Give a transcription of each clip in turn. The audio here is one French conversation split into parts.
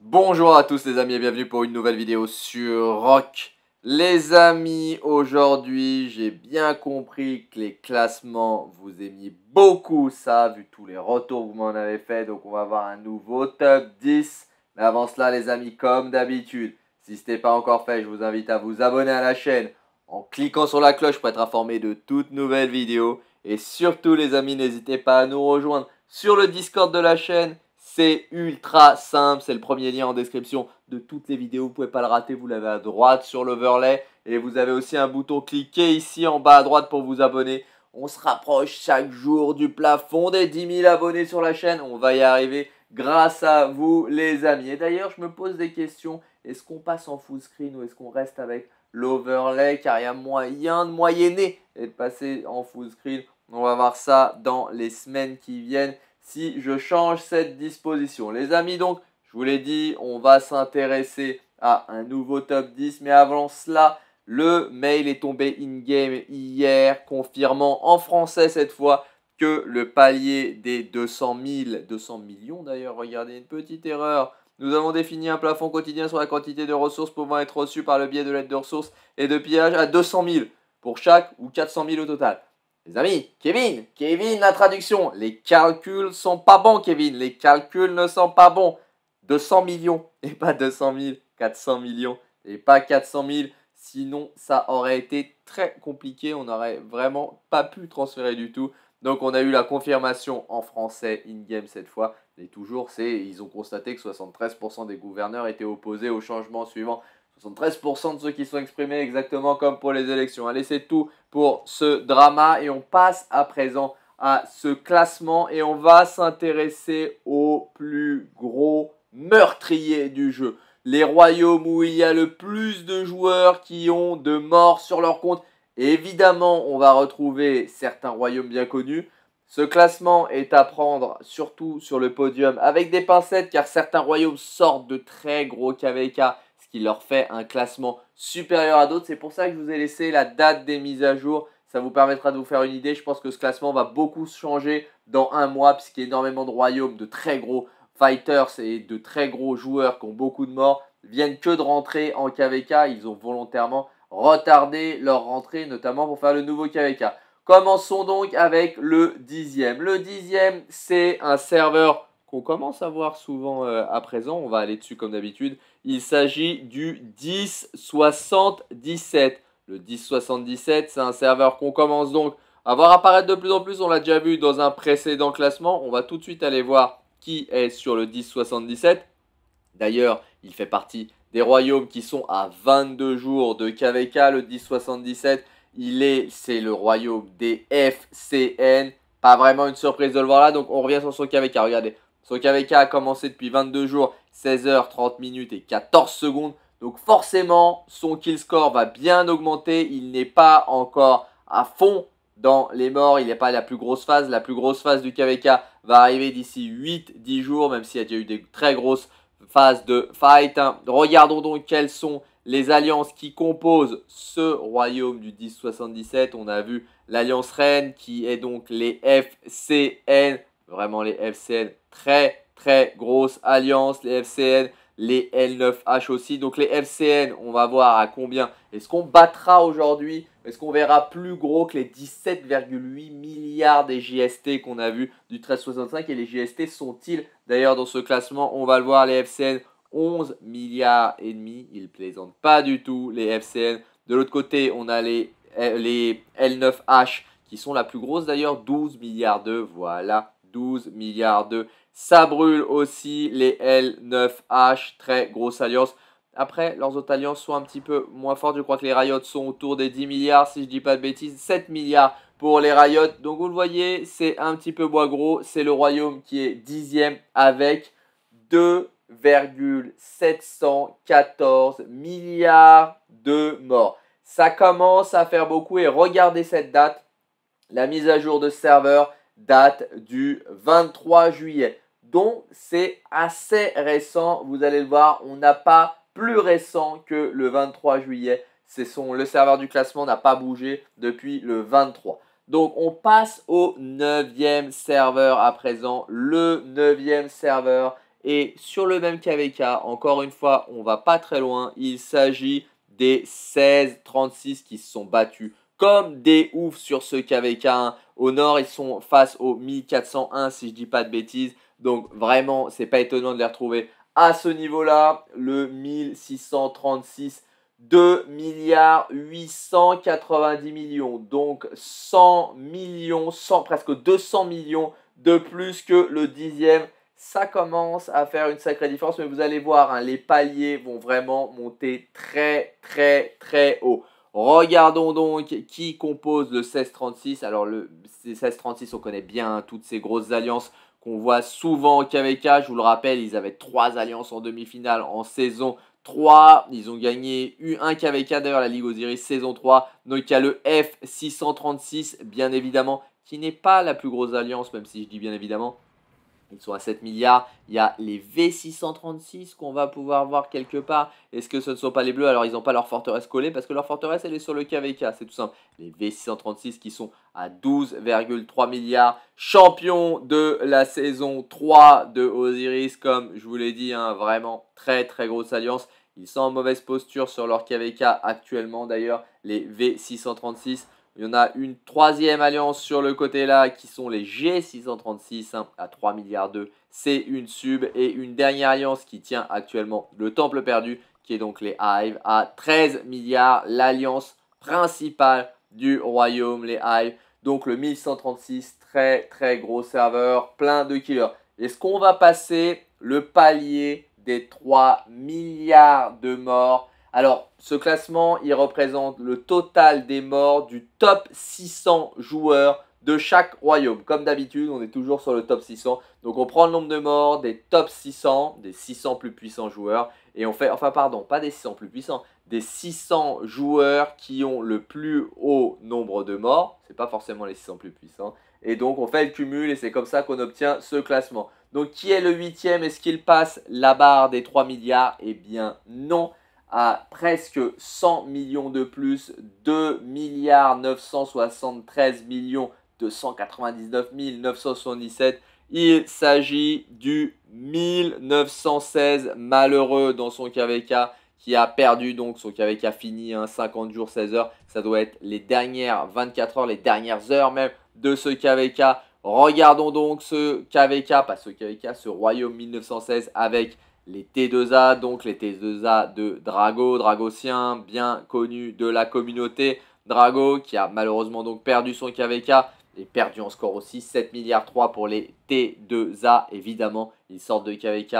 Bonjour à tous les amis et bienvenue pour une nouvelle vidéo sur Rock. Les amis, aujourd'hui j'ai bien compris que les classements vous aimiez beaucoup ça, vu tous les retours que vous m'en avez fait. Donc on va avoir un nouveau top 10. Mais avant cela les amis, comme d'habitude, si ce n'est pas encore fait, je vous invite à vous abonner à la chaîne en cliquant sur la cloche pour être informé de toutes nouvelles vidéos. Et surtout les amis, n'hésitez pas à nous rejoindre sur le Discord de la chaîne. C'est ultra simple, c'est le premier lien en description de toutes les vidéos, vous ne pouvez pas le rater, vous l'avez à droite sur l'overlay et vous avez aussi un bouton cliquer ici en bas à droite pour vous abonner. On se rapproche chaque jour du plafond des 10 000 abonnés sur la chaîne, on va y arriver grâce à vous les amis. Et d'ailleurs, je me pose des questions. Est-ce qu'on passe en full screen ou est-ce qu'on reste avec l'overlay car il y a moyen de moyenner et de passer en full screen. On va voir ça dans les semaines qui viennent si je change cette disposition. Les amis, donc, je vous l'ai dit, on va s'intéresser à un nouveau top 10. Mais avant cela, le mail est tombé in-game hier, confirmant en français cette fois le palier des 200 000, 200 millions d'ailleurs, regardez une petite erreur. Nous avons défini un plafond quotidien sur la quantité de ressources pouvant être reçues par le biais de l'aide de ressources et de pillage à 200 000 pour chaque ou 400 000 au total. Les amis, Kevin, Kevin, la traduction. Les calculs sont pas bons, Kevin. Les calculs ne sont pas bons. 200 millions et pas 200 000. 400 millions et pas 400 000. Sinon, ça aurait été très compliqué. On n'aurait vraiment pas pu transférer du tout. Donc on a eu la confirmation en français in-game cette fois. Et toujours, c'est ils ont constaté que 73% des gouverneurs étaient opposés au changement suivant. 73% de ceux qui sont exprimés exactement comme pour les élections. Allez, c'est tout pour ce drama et on passe à présent à ce classement et on va s'intéresser au plus gros meurtrier du jeu. Les royaumes où il y a le plus de joueurs qui ont de morts sur leur compte évidemment, on va retrouver certains royaumes bien connus. Ce classement est à prendre surtout sur le podium avec des pincettes car certains royaumes sortent de très gros KVK, ce qui leur fait un classement supérieur à d'autres. C'est pour ça que je vous ai laissé la date des mises à jour. Ça vous permettra de vous faire une idée. Je pense que ce classement va beaucoup changer dans un mois puisqu'il y a énormément de royaumes, de très gros fighters et de très gros joueurs qui ont beaucoup de morts viennent que de rentrer en KVK. Ils ont volontairement retarder leur rentrée, notamment pour faire le nouveau KVK. Commençons donc avec le dixième. Le dixième, c'est un serveur qu'on commence à voir souvent euh, à présent. On va aller dessus comme d'habitude. Il s'agit du 1077. Le 1077, c'est un serveur qu'on commence donc à voir apparaître de plus en plus. On l'a déjà vu dans un précédent classement. On va tout de suite aller voir qui est sur le 1077. D'ailleurs, il fait partie des royaumes qui sont à 22 jours de KVK, le 1077. Il est, c'est le royaume des FCN. Pas vraiment une surprise de le voir là, donc on revient sur son KVK. Regardez, son KVK a commencé depuis 22 jours, 16h30 minutes et 14 secondes. Donc forcément, son kill score va bien augmenter. Il n'est pas encore à fond dans les morts. Il n'est pas à la plus grosse phase. La plus grosse phase du KVK va arriver d'ici 8-10 jours, même s'il y a déjà eu des très grosses phase de fight. Hein. Regardons donc quelles sont les alliances qui composent ce royaume du 1077. On a vu l'alliance reine qui est donc les FCN, vraiment les FCN, très très grosse alliance, les FCN, les L9H aussi. Donc les FCN, on va voir à combien est-ce qu'on battra aujourd'hui est-ce qu'on verra plus gros que les 17,8 milliards des JST qu'on a vu du 1365 Et les JST sont-ils d'ailleurs dans ce classement On va le voir, les FCN 11 milliards et demi. Ils plaisantent pas du tout, les FCN. De l'autre côté, on a les, euh, les L9H qui sont la plus grosse d'ailleurs, 12 milliards de Voilà, 12 milliards de Ça brûle aussi les L9H, très grosse alliance. Après, leurs autres alliances sont un petit peu moins fortes. Je crois que les Riot sont autour des 10 milliards, si je ne dis pas de bêtises, 7 milliards pour les Riot. Donc vous le voyez, c'est un petit peu bois gros. C'est le Royaume qui est dixième avec 2,714 milliards de morts. Ça commence à faire beaucoup et regardez cette date. La mise à jour de serveur date du 23 juillet. Donc c'est assez récent, vous allez le voir, on n'a pas plus récent que le 23 juillet. Son, le serveur du classement n'a pas bougé depuis le 23. Donc on passe au 9e serveur à présent. Le 9e serveur et sur le même KVK, encore une fois, on va pas très loin. Il s'agit des 16-36 qui se sont battus comme des oufs sur ce KVK. Au nord, ils sont face au 1401 si je dis pas de bêtises. Donc vraiment, c'est pas étonnant de les retrouver à ce niveau-là, le 1636, 2 milliards 890 millions, donc 100 millions, presque 200 millions de plus que le dixième. Ça commence à faire une sacrée différence, mais vous allez voir, hein, les paliers vont vraiment monter très très très haut. Regardons donc qui compose le 1636. Alors le 1636, on connaît bien hein, toutes ces grosses alliances qu'on voit souvent en KVK. Je vous le rappelle, ils avaient trois alliances en demi-finale en saison 3. Ils ont gagné U1 KVK, d'ailleurs la Ligue Osiris saison 3. Donc il a le F636, bien évidemment, qui n'est pas la plus grosse alliance, même si je dis bien évidemment. Ils sont à 7 milliards. Il y a les V636 qu'on va pouvoir voir quelque part. Est-ce que ce ne sont pas les bleus Alors, ils n'ont pas leur forteresse collée parce que leur forteresse, elle est sur le KVK. C'est tout simple. Les V636 qui sont à 12,3 milliards. champions de la saison 3 de Osiris, comme je vous l'ai dit, hein, vraiment très très grosse alliance. Ils sont en mauvaise posture sur leur KVK actuellement d'ailleurs, les V636. Il y en a une troisième alliance sur le côté là qui sont les G636 hein, à 3 milliards 2. C'est une sub et une dernière alliance qui tient actuellement le temple perdu qui est donc les Hive à 13 milliards. L'alliance principale du royaume, les Hive. Donc le 1136, très très gros serveur, plein de killers. Est-ce qu'on va passer le palier des 3 milliards de morts alors, ce classement, il représente le total des morts du top 600 joueurs de chaque royaume. Comme d'habitude, on est toujours sur le top 600. Donc, on prend le nombre de morts des top 600, des 600 plus puissants joueurs, et on fait, enfin, pardon, pas des 600 plus puissants, des 600 joueurs qui ont le plus haut nombre de morts. n'est pas forcément les 600 plus puissants. Et donc, on fait le cumul, et c'est comme ça qu'on obtient ce classement. Donc, qui est le huitième Est-ce qu'il passe la barre des 3 milliards Eh bien, non à presque 100 millions de plus, 2 milliards 973 millions 299 977. Il s'agit du 1916 malheureux dans son KVK qui a perdu donc son KVK fini un hein, 50 jours 16 heures. Ça doit être les dernières 24 heures, les dernières heures même de ce KVK. Regardons donc ce KVK, pas ce KVK, ce royaume 1916 avec les T2A, donc les T2A de Drago, Dragocien, bien connu de la communauté. Drago qui a malheureusement donc perdu son KVK et perdu en score aussi 7 milliards 3 pour les T2A évidemment ils sortent de KVK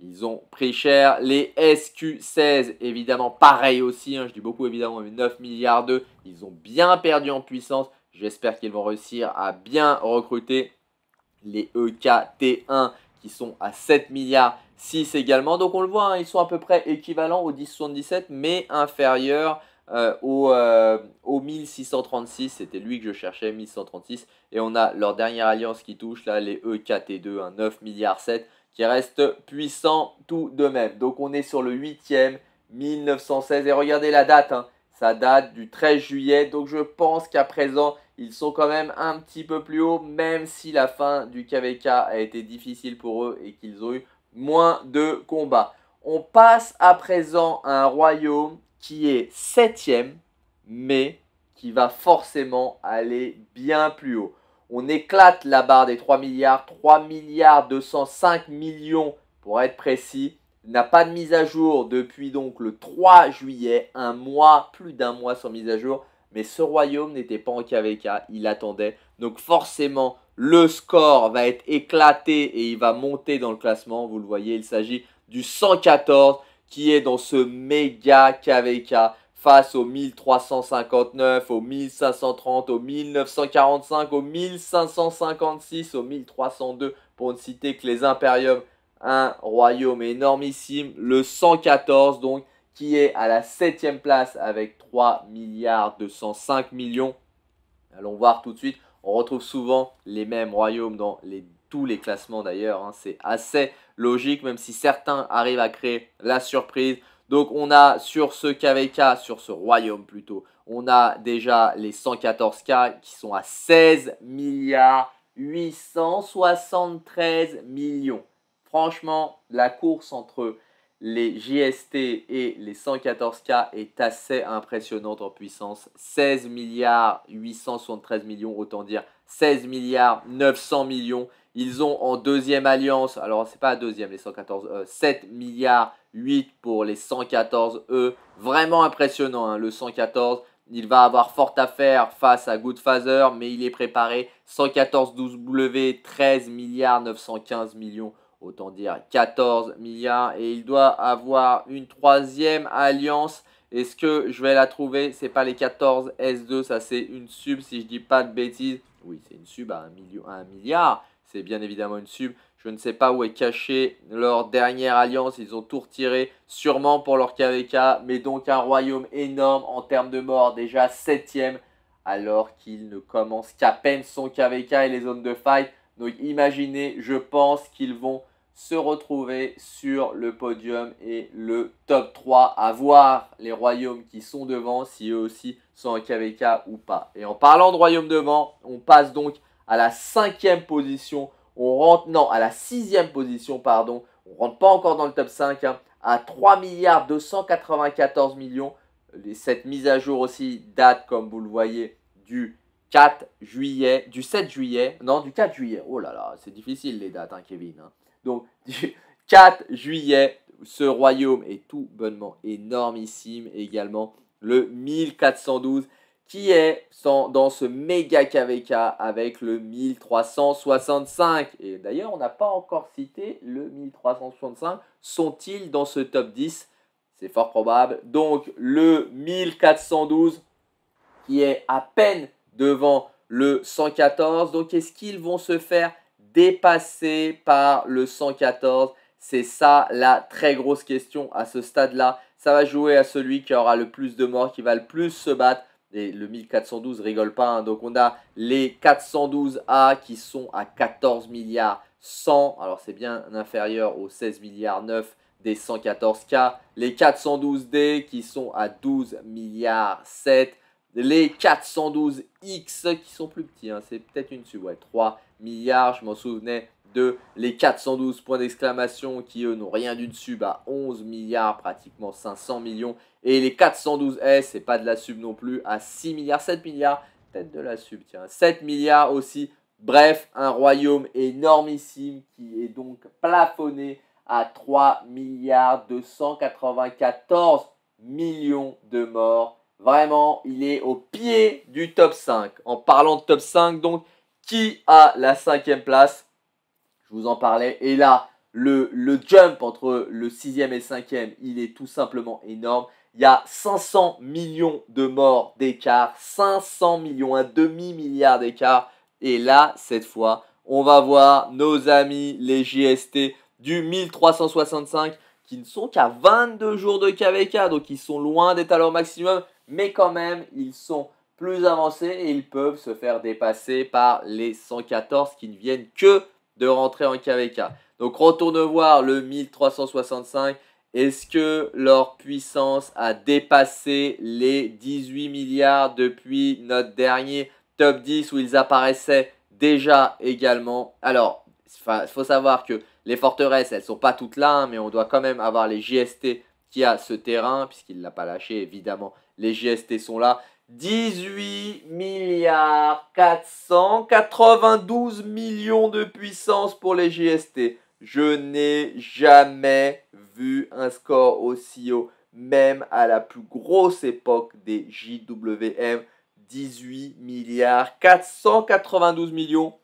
ils ont pris cher les SQ16 évidemment pareil aussi hein. je dis beaucoup évidemment 9 milliards 2 ils ont bien perdu en puissance j'espère qu'ils vont réussir à bien recruter les EKT1 qui sont à 7 milliards 6 également. Donc on le voit, hein, ils sont à peu près équivalents au 10,77 mais inférieurs euh, au, 1636. Euh, C'était lui que je cherchais, 1136. Et on a leur dernière alliance qui touche, là, les EKT2, 9,7 9 milliards 7, qui reste puissant tout de même. Donc on est sur le 8e, 1916. Et regardez la date, hein. ça date du 13 juillet. Donc je pense qu'à présent, ils sont quand même un petit peu plus haut, même si la fin du KVK a été difficile pour eux et qu'ils ont eu moins de combats. On passe à présent à un royaume qui est septième, mais qui va forcément aller bien plus haut. On éclate la barre des 3 milliards, 3 milliards 205 millions pour être précis. N'a pas de mise à jour depuis donc le 3 juillet, un mois, plus d'un mois sans mise à jour mais ce royaume n'était pas en KVK, il attendait. Donc forcément, le score va être éclaté et il va monter dans le classement. Vous le voyez, il s'agit du 114 qui est dans ce méga KVK face au 1359, au 1530, au 1945, au 1556, au 1302, pour ne citer que les impériums. Un royaume énormissime, le 114 donc, qui est à la 7 place avec 3 milliards 205 millions. Allons voir tout de suite. On retrouve souvent les mêmes royaumes dans les, tous les classements d'ailleurs. Hein. C'est assez logique, même si certains arrivent à créer la surprise. Donc on a sur ce KVK, sur ce royaume plutôt, on a déjà les 114K qui sont à 16 milliards 873 millions. Franchement, la course entre les JST et les 114K est assez impressionnante en puissance. 16 milliards 873 millions, autant dire 16 milliards 900 millions. Ils ont en deuxième alliance, alors c'est pas deuxième les 114, e 7 milliards 8 pour les 114E. Vraiment impressionnant hein, le 114. Il va avoir fort affaire face à Goodfather, mais il est préparé. 114 w 13 milliards 915 millions autant dire 14 milliards. Et il doit avoir une troisième alliance. Est-ce que je vais la trouver C'est pas les 14 S2, ça c'est une sub si je dis pas de bêtises. Oui, c'est une sub à 1 un milliard. C'est bien évidemment une sub. Je ne sais pas où est cachée leur dernière alliance. Ils ont tout retiré, sûrement pour leur KVK, mais donc un royaume énorme en termes de morts, déjà septième, alors qu'il ne commence qu'à peine son KVK et les zones de fight. Donc imaginez, je pense qu'ils vont se retrouver sur le podium et le top 3 à voir les royaumes qui sont devant, si eux aussi sont en KVK ou pas. Et en parlant de royaume devant, on passe donc à la cinquième position. On rentre, non, à la sixième position, pardon. On ne rentre pas encore dans le top 5, hein. à 3 milliards millions. Cette mise à jour aussi date, comme vous le voyez, du 4 juillet, du 7 juillet, non, du 4 juillet. Oh là là, c'est difficile les dates, hein, Kevin. Hein. Donc, du 4 juillet, ce royaume est tout bonnement énormissime. Également, le 1412 qui est dans ce méga KVK avec le 1365. Et d'ailleurs, on n'a pas encore cité le 1365. Sont-ils dans ce top 10 C'est fort probable. Donc le 1412 qui est à peine devant le 114. Donc est-ce qu'ils vont se faire dépassé par le 114 C'est ça la très grosse question à ce stade-là. Ça va jouer à celui qui aura le plus de morts, qui va le plus se battre. Et le 1412 rigole pas. Hein. Donc on a les 412A qui sont à 14 milliards 100. Alors c'est bien inférieur aux 16 milliards 9 des 114K. Les 412D qui sont à 12 milliards 7. Les 412X qui sont plus petits. Hein. C'est peut-être une subway 3 milliards, je m'en souvenais de les 412 points d'exclamation qui eux n'ont rien du dessus, à bah, 11 milliards, pratiquement 500 millions, et les 412 S, c'est pas de la sub non plus, à 6 milliards, 7 milliards, peut-être de la sub, tiens, 7 milliards aussi, bref, un royaume énormissime qui est donc plafonné à 3 milliards 294 millions de morts. Vraiment, il est au pied du top 5. En parlant de top 5, donc, qui a la cinquième place. Je vous en parlais. Et là, le, le jump entre le sixième et le cinquième, il est tout simplement énorme. Il y a 500 millions de morts d'écart. 500 millions, un demi-milliard d'écart. Et là, cette fois, on va voir nos amis les JST du 1365 qui ne sont qu'à 22 jours de KVK, donc ils sont loin des à leur maximum, mais quand même, ils sont plus avancés et ils peuvent se faire dépasser par les 114 qui ne viennent que de rentrer en KVK. Donc retourne voir le 1365. Est-ce que leur puissance a dépassé les 18 milliards depuis notre dernier top 10 où ils apparaissaient déjà également Alors, il faut savoir que les forteresses, elles ne sont pas toutes là, hein, mais on doit quand même avoir les JST qui a ce terrain, puisqu'il ne l'a pas lâché, évidemment. Les JST sont là. 18 milliards 492 millions de puissance pour les GST. Je n'ai jamais vu un score aussi haut, même à la plus grosse époque des JWM. 18 milliards 492 millions.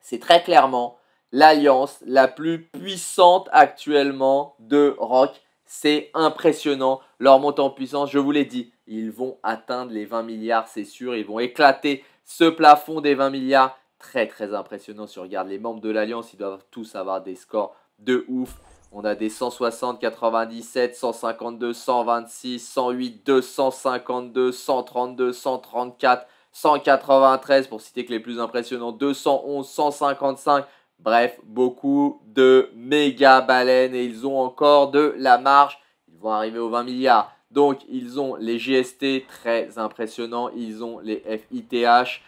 C'est très clairement l'alliance la plus puissante actuellement de rock c'est impressionnant leur montant en puissance. Je vous l'ai dit, ils vont atteindre les 20 milliards, c'est sûr. Ils vont éclater ce plafond des 20 milliards. Très très impressionnant si on regarde les membres de l'Alliance. Ils doivent tous avoir des scores de ouf. On a des 160, 97, 152, 126, 108, 252, 132, 134, 193 pour citer que les plus impressionnants, 211, 155, Bref, beaucoup de méga baleines et ils ont encore de la marge. Ils vont arriver aux 20 milliards. Donc, ils ont les GST, très impressionnants. Ils ont les FITH,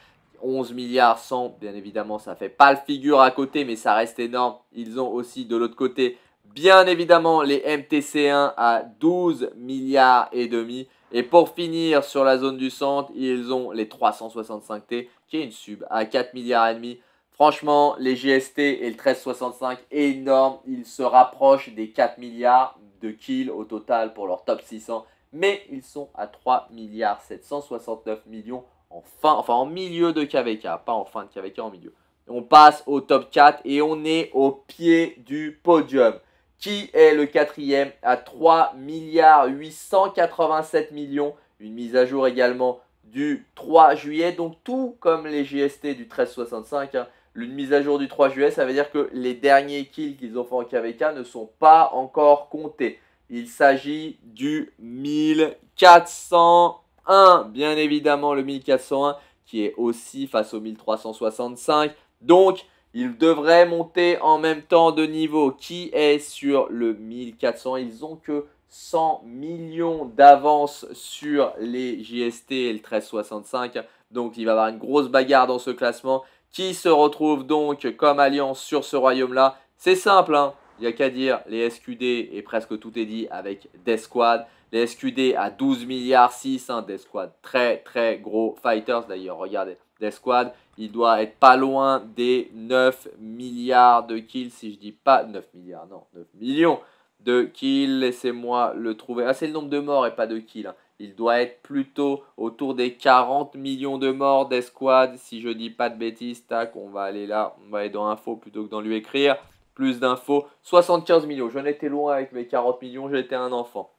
11 milliards 100. Bien évidemment, ça fait pas le figure à côté, mais ça reste énorme. Ils ont aussi de l'autre côté, bien évidemment, les MTC1 à 12 milliards et demi. Et pour finir sur la zone du centre, ils ont les 365T, qui est une sub à 4 milliards et demi. Franchement, les GST et le 1365, énorme. Ils se rapprochent des 4 milliards de kills au total pour leur top 600. Mais ils sont à 3 milliards 769 millions en enfin en milieu de KVK. Pas en fin de KVK, en milieu. On passe au top 4 et on est au pied du podium. Qui est le quatrième à 3 milliards 887 millions Une mise à jour également du 3 juillet. Donc tout comme les GST du 1365, une mise à jour du 3 juillet, ça veut dire que les derniers kills qu'ils ont fait en KVK ne sont pas encore comptés. Il s'agit du 1401, bien évidemment le 1401 qui est aussi face au 1365. Donc, ils devraient monter en même temps de niveau. Qui est sur le 1400 Ils ont que 100 millions d'avance sur les JST et le 1365. Donc, il va y avoir une grosse bagarre dans ce classement qui se retrouve donc comme alliance sur ce royaume-là. C'est simple, hein il n'y a qu'à dire les SQD et presque tout est dit avec Death Squad. Les SQD à 12 milliards 6, hein, Death Squad, très très gros fighters d'ailleurs, regardez. Death Squad, il doit être pas loin des 9 milliards de kills, si je dis pas 9 milliards, non, 9 millions de kills. Laissez-moi le trouver. Ah, c'est le nombre de morts et pas de kills. Hein il doit être plutôt autour des 40 millions de morts Desquad, Si je dis pas de bêtises, tac, on va aller là, on va aller dans info plutôt que dans lui écrire. Plus d'infos, 75 millions. J'en étais loin avec mes 40 millions, j'étais un enfant.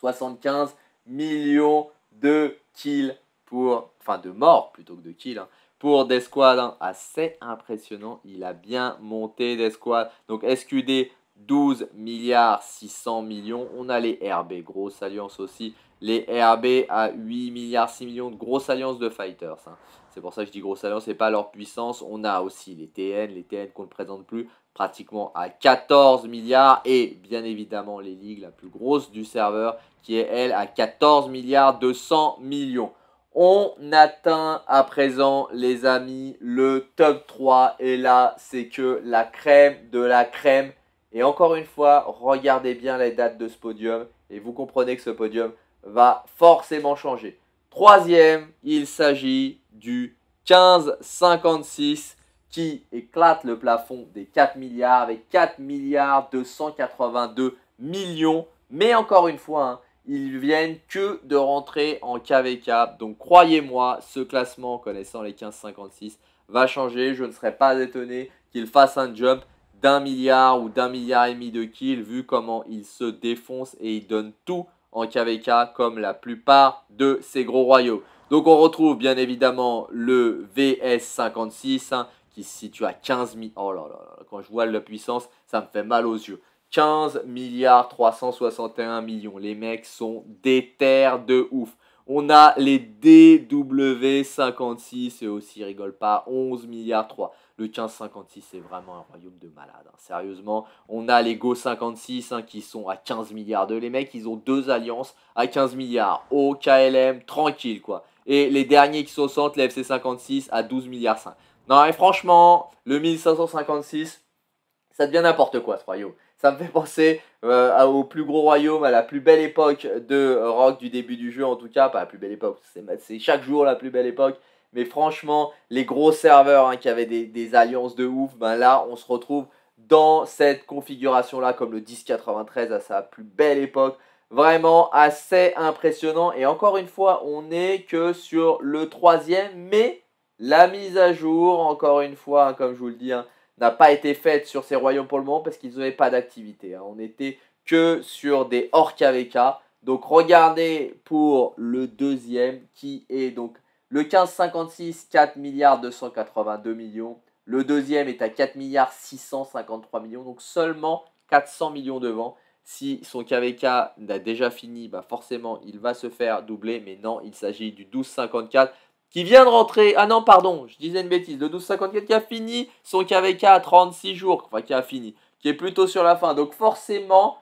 75 millions de kills pour, enfin de morts plutôt que de kills, hein, pour Desquad. Hein. Assez ah, impressionnant, il a bien monté Desquad. Donc SQD, 12 milliards 600 millions. On a les RB, grosse alliance aussi, les RB à 8 milliards, 6 millions, de grosses alliances de fighters. Hein. C'est pour ça que je dis grosse alliance et pas leur puissance. On a aussi les TN, les TN qu'on ne présente plus, pratiquement à 14 milliards. Et bien évidemment, les ligues la plus grosse du serveur qui est elle à 14 milliards 200 millions. On atteint à présent, les amis, le top 3. Et là, c'est que la crème de la crème. Et encore une fois, regardez bien les dates de ce podium. Et vous comprenez que ce podium va forcément changer. Troisième, il s'agit du 15,56 qui éclate le plafond des 4 milliards avec 4 milliards 282 millions. Mais encore une fois, hein, ils viennent que de rentrer en KVK. Donc croyez-moi, ce classement, connaissant les 15,56, va changer. Je ne serais pas étonné qu'il fasse un jump d'un milliard ou d'un milliard et demi de kills vu comment il se défonce et il donne tout en KVK comme la plupart de ces gros royaux. Donc on retrouve bien évidemment le VS56 hein, qui se situe à 15 milliards. Oh là là, quand je vois la puissance, ça me fait mal aux yeux. 15 milliards 361 millions. Les mecs sont des terres de ouf. On a les DW56 et aussi rigole pas 11 milliards 3 le 1556, c'est vraiment un royaume de malade. Hein. Sérieusement, on a les Go 56 hein, qui sont à 15 milliards de les mecs, ils ont deux alliances à 15 milliards. Au KLM, tranquille quoi. Et les derniers qui sont au les FC 56 à 12 milliards 5. Non, et franchement, le 1556, ça devient n'importe quoi ce royaume. Ça me fait penser euh, au plus gros royaume, à la plus belle époque de euh, rock du début du jeu en tout cas, pas la plus belle époque, c'est chaque jour la plus belle époque, mais franchement, les gros serveurs hein, qui avaient des, alliances de ouf, ben là, on se retrouve dans cette configuration-là, comme le 1093 à sa plus belle époque. Vraiment assez impressionnant. Et encore une fois, on n'est que sur le troisième, mais la mise à jour, encore une fois, hein, comme je vous le dis, hein, n'a pas été faite sur ces royaumes pour le moment parce qu'ils n'avaient pas d'activité. On était que sur des hors KVK. Donc regardez pour le deuxième qui est donc le 15,56, 4 milliards 282 millions. Le deuxième est à 4 milliards 653 millions, donc seulement 400 millions devant. Si son KVK n'a déjà fini, bah forcément il va se faire doubler, mais non, il s'agit du 12,54 qui vient de rentrer. Ah non, pardon, je disais une bêtise. Le 12,54 qui a fini son KVK à 36 jours, enfin qui a fini, qui est plutôt sur la fin. Donc forcément,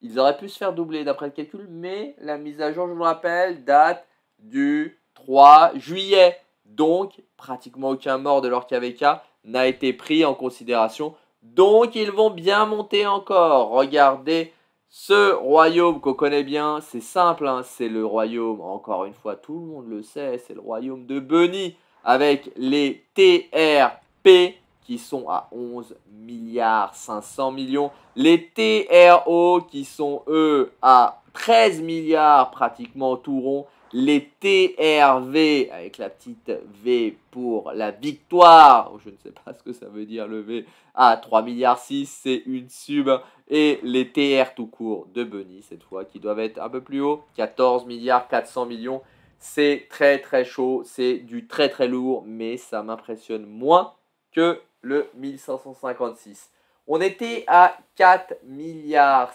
ils auraient pu se faire doubler d'après le calcul, mais la mise à jour, je vous rappelle, date du 3 juillet. Donc, pratiquement aucun mort de leur KVK n'a été pris en considération. Donc, ils vont bien monter encore. Regardez ce royaume qu'on connaît bien. C'est simple, hein. c'est le royaume, encore une fois, tout le monde le sait, c'est le royaume de Bunny avec les TRP qui sont à 11 milliards 500 millions. Les TRO qui sont eux à 13 milliards pratiquement tout rond les TRV avec la petite V pour la victoire. Je ne sais pas ce que ça veut dire le V. à ah, 3,6 milliards 6, c'est une sub. Et les TR tout court de Bunny cette fois qui doivent être un peu plus haut. 14,4 milliards millions. C'est très très chaud, c'est du très très lourd, mais ça m'impressionne moins que le 1556. On était à 4 milliards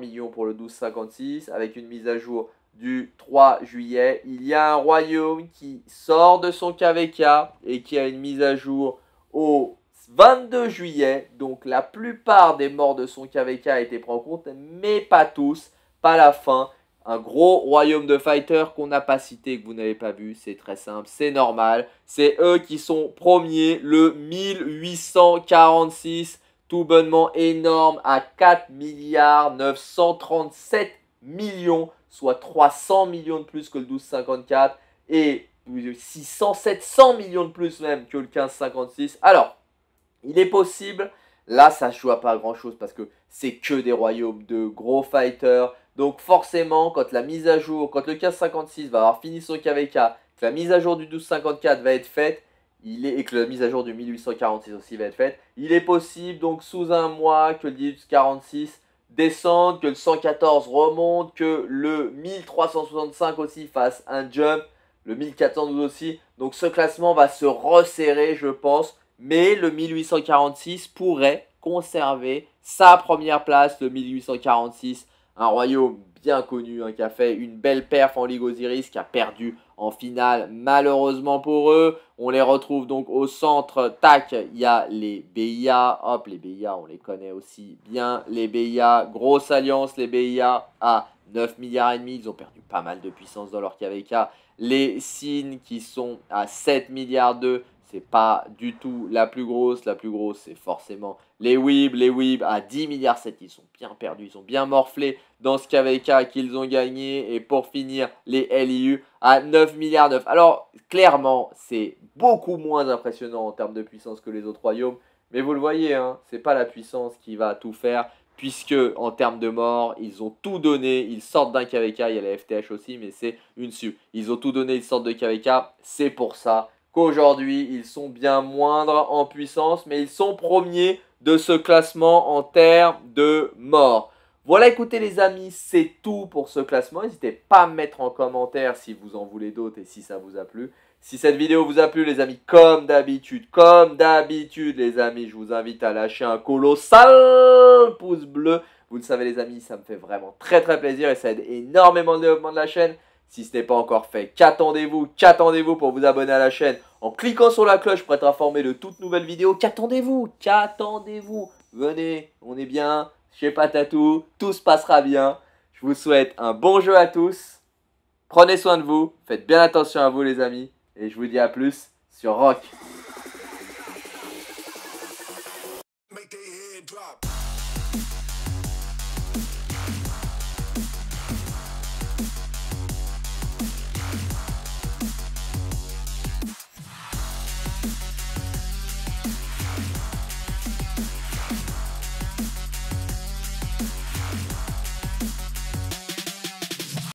millions pour le 1256 avec une mise à jour du 3 juillet, il y a un royaume qui sort de son KVK et qui a une mise à jour au 22 juillet. Donc la plupart des morts de son KVK a été pris en compte, mais pas tous, pas la fin. Un gros royaume de fighters qu'on n'a pas cité, que vous n'avez pas vu, c'est très simple, c'est normal. C'est eux qui sont premiers, le 1846, tout bonnement énorme, à 4 milliards 937 millions soit 300 millions de plus que le 12,54 et 600, 700 millions de plus même que le 15,56. Alors, il est possible, là ça joue à pas grand chose parce que c'est que des royaumes de gros fighters. Donc forcément, quand la mise à jour, quand le 15,56 va avoir fini son KVK, que la mise à jour du 12,54 va être faite, il est, et que la mise à jour du 1846 aussi va être faite, il est possible donc sous un mois que le 1846 descendre, que le 114 remonte, que le 1365 aussi fasse un jump, le 1412 aussi. Donc ce classement va se resserrer, je pense. Mais le 1846 pourrait conserver sa première place. Le 1846 un royaume bien connu, un hein, qui a fait une belle perf en Ligue Osiris, qui a perdu en finale malheureusement pour eux. On les retrouve donc au centre, tac, il y a les BIA, hop, les BIA, on les connaît aussi bien, les BIA, grosse alliance, les BIA à 9 milliards et demi, ils ont perdu pas mal de puissance dans leur KVK. Les SIN qui sont à 7 milliards 2, c'est pas du tout la plus grosse. La plus grosse, c'est forcément les Weeb. Les Weeb à 10 milliards 7, ils sont bien perdus, ils ont bien morflé dans ce KVK qu'ils ont gagné. Et pour finir, les LIU à 9 milliards 9. Alors, clairement, c'est beaucoup moins impressionnant en termes de puissance que les autres royaumes. Mais vous le voyez, hein, c'est pas la puissance qui va tout faire. Puisque en termes de mort, ils ont tout donné. Ils sortent d'un KVK. Il y a la FTH aussi, mais c'est une sub. Ils ont tout donné, ils sortent de KVK. C'est pour ça qu'aujourd'hui ils sont bien moindres en puissance, mais ils sont premiers de ce classement en termes de mort. Voilà, écoutez les amis, c'est tout pour ce classement. N'hésitez pas à mettre en commentaire si vous en voulez d'autres et si ça vous a plu. Si cette vidéo vous a plu les amis, comme d'habitude, comme d'habitude les amis, je vous invite à lâcher un colossal pouce bleu. Vous le savez les amis, ça me fait vraiment très très plaisir et ça aide énormément le développement de la chaîne si ce n'est pas encore fait. Qu'attendez-vous Qu'attendez-vous pour vous abonner à la chaîne en cliquant sur la cloche pour être informé de toutes nouvelles vidéos Qu'attendez-vous Qu'attendez-vous Venez, on est bien chez Patatou, tout se passera bien. Je vous souhaite un bon jeu à tous. Prenez soin de vous, faites bien attention à vous les amis et je vous dis à plus sur Rock.